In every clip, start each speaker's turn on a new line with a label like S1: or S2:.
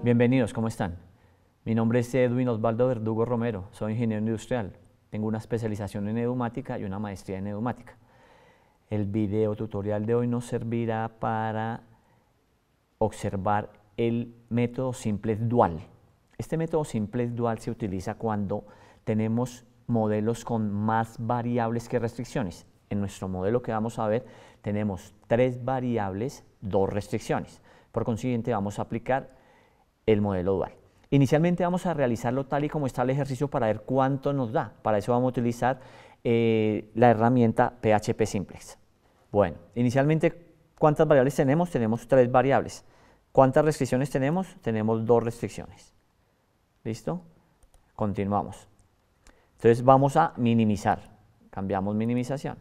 S1: Bienvenidos, ¿cómo están? Mi nombre es Edwin Osvaldo Verdugo Romero, soy ingeniero industrial. Tengo una especialización en neumática y una maestría en neumática El video tutorial de hoy nos servirá para observar el método simple dual. Este método simple dual se utiliza cuando tenemos modelos con más variables que restricciones. En nuestro modelo que vamos a ver tenemos tres variables, dos restricciones. Por consiguiente vamos a aplicar el modelo dual. Inicialmente vamos a realizarlo tal y como está el ejercicio para ver cuánto nos da. Para eso vamos a utilizar eh, la herramienta PHP Simplex. Bueno, inicialmente, ¿cuántas variables tenemos? Tenemos tres variables. ¿Cuántas restricciones tenemos? Tenemos dos restricciones. ¿Listo? Continuamos. Entonces vamos a minimizar. Cambiamos minimización.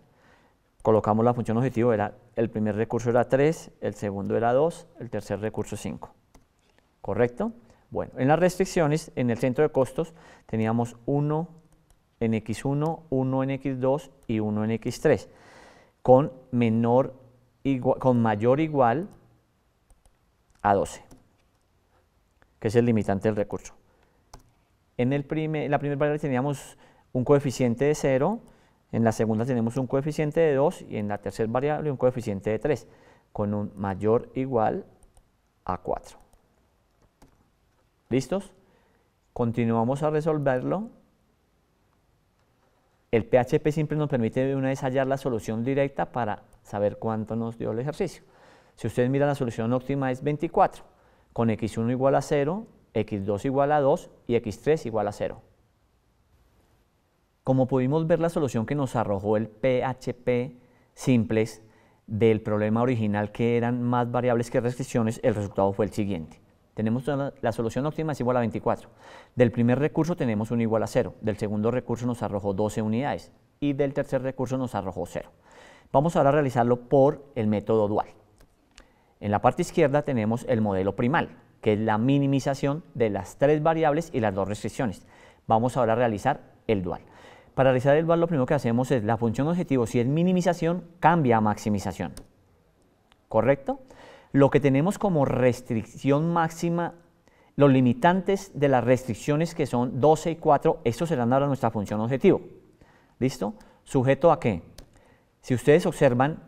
S1: Colocamos la función objetivo, era, el primer recurso era 3, el segundo era 2, el tercer recurso 5. ¿correcto? Bueno, en las restricciones, en el centro de costos, teníamos 1 en X1, 1 en X2 y 1 en X3, con, menor, igual, mayor igual a 12, que es el limitante del recurso. En, el la primera variable teníamos un coeficiente de 0, en la segunda tenemos un coeficiente de 2 y en la tercera variable un coeficiente de 3, con un mayor igual a 4. ¿Listos? Continuamos a resolverlo. El PHP simple nos permite de una vez hallar la solución directa para saber cuánto nos dio el ejercicio. Si ustedes miran la solución óptima es 24, con x1 igual a 0, x2 igual a 2 y x3 igual a 0. Como pudimos ver la solución que nos arrojó el PHP simples del problema original que eran más variables que restricciones, el resultado fue el siguiente tenemos la solución óptima es igual a 24. Del primer recurso tenemos 1 igual a 0, del segundo recurso nos arrojó 12 unidades y del tercer recurso nos arrojó 0. Vamos ahora a realizarlo por el método dual. En la parte izquierda tenemos el modelo primal, que es la minimización de las tres variables y las dos restricciones. Vamos ahora a realizar el dual. Para realizar el dual lo primero que hacemos es la función objetivo, si es minimización, cambia a maximización. ¿Correcto? Lo que tenemos como restricción máxima, los limitantes de las restricciones que son 12 y 4, estos serán ahora nuestra función objetivo. ¿Listo? ¿Sujeto a que Si ustedes observan,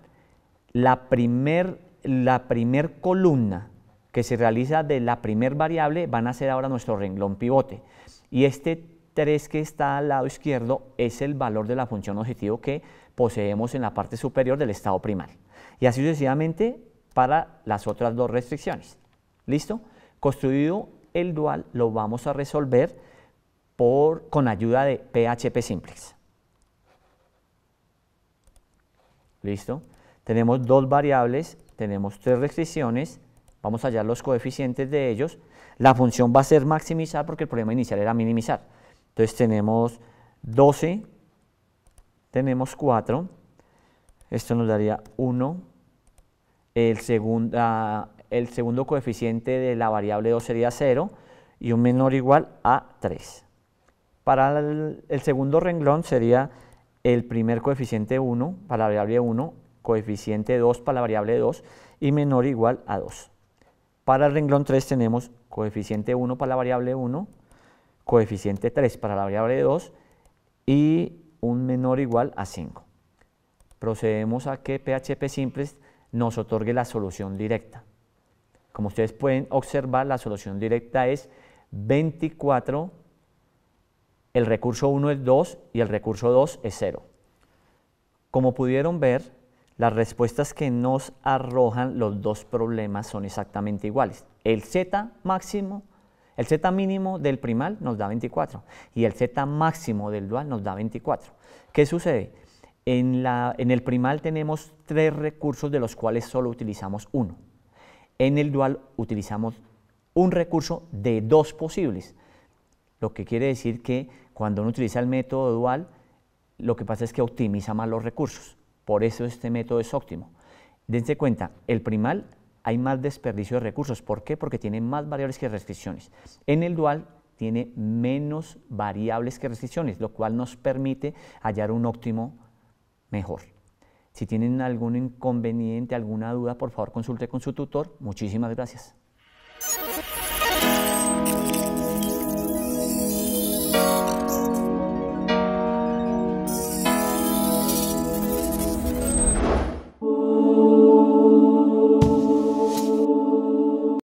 S1: la primer, la primer columna que se realiza de la primer variable van a ser ahora nuestro renglón pivote. Y este 3 que está al lado izquierdo es el valor de la función objetivo que poseemos en la parte superior del estado primal Y así sucesivamente para las otras dos restricciones. ¿Listo? Construido el dual, lo vamos a resolver por, con ayuda de PHP simplex. ¿Listo? Tenemos dos variables, tenemos tres restricciones, vamos a hallar los coeficientes de ellos. La función va a ser maximizar porque el problema inicial era minimizar. Entonces tenemos 12, tenemos 4, esto nos daría 1, el, segundo coeficiente de la variable 2 sería 0 y un menor igual a 3. Para el, segundo renglón sería el primer coeficiente 1 para la variable 1, coeficiente 2 para la variable 2 y menor igual a 2. Para el renglón 3 tenemos coeficiente 1 para la variable 1, coeficiente 3 para la variable 2 y un menor igual a 5. Procedemos a que PHP simples nos otorgue la solución directa. Como ustedes pueden observar, la solución directa es 24, el recurso 1 es 2 y el recurso 2 es 0. Como pudieron ver, las respuestas que nos arrojan los dos problemas son exactamente iguales. El z máximo, el z mínimo del primal nos da 24 y el z máximo del dual nos da 24. ¿Qué sucede? En, el primal tenemos tres recursos de los cuales solo utilizamos uno. En el dual utilizamos un recurso de dos posibles, lo que quiere decir que cuando uno utiliza el método dual, lo que pasa es que optimiza más los recursos. Por eso este método es óptimo. Dense cuenta, el primal hay más desperdicio de recursos. ¿Por qué? Porque tiene más variables que restricciones. En el dual tiene menos variables que restricciones, lo cual nos permite hallar un óptimo mejor. Si tienen algún inconveniente, alguna duda, por favor consulte con su tutor. Muchísimas gracias.